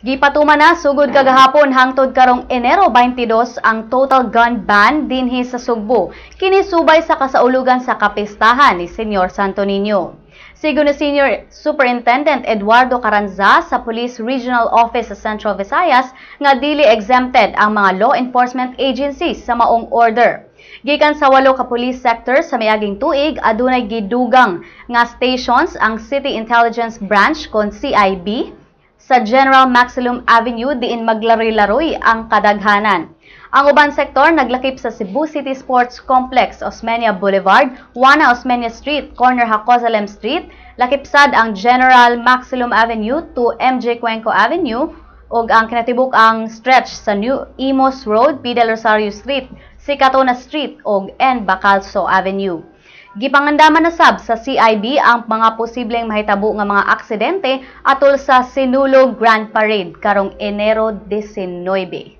Gipatuman na sugod kagahapon hangtod karong Enero 22 ang total gun ban dinhi sa Sugbo kini subay sa kasaulugan sa kapistahan ni Senyor Santo Niño. Sigo ni Senior Superintendent Eduardo Caranza sa Police Regional Office sa Central Visayas nga dili exempted ang mga law enforcement agencies sa maong order. Gikan sa walo ka police sector sa miaging tuig adunay gidugang nga stations ang City Intelligence Branch kon CIB sa General Maximum Avenue diin maglaro-laroy ang kadaghanan. Ang uban sektor naglakip sa Cebu City Sports Complex, Osmeña Boulevard, Juana Osmeña Street, corner Hacosalem Street, lakipsad ang General Maximum Avenue to MJ Cuenco Avenue ug ang kinatibuk ang stretch sa New Imos Road, Pidel Rosario Street, Sicatona Street ug N. Bacalso Avenue. Gipangandaman na sab sa CIB ang mga posibleng mahitabo nga mga aksidente atol sa Sinulog Grand Parade karong Enero 19.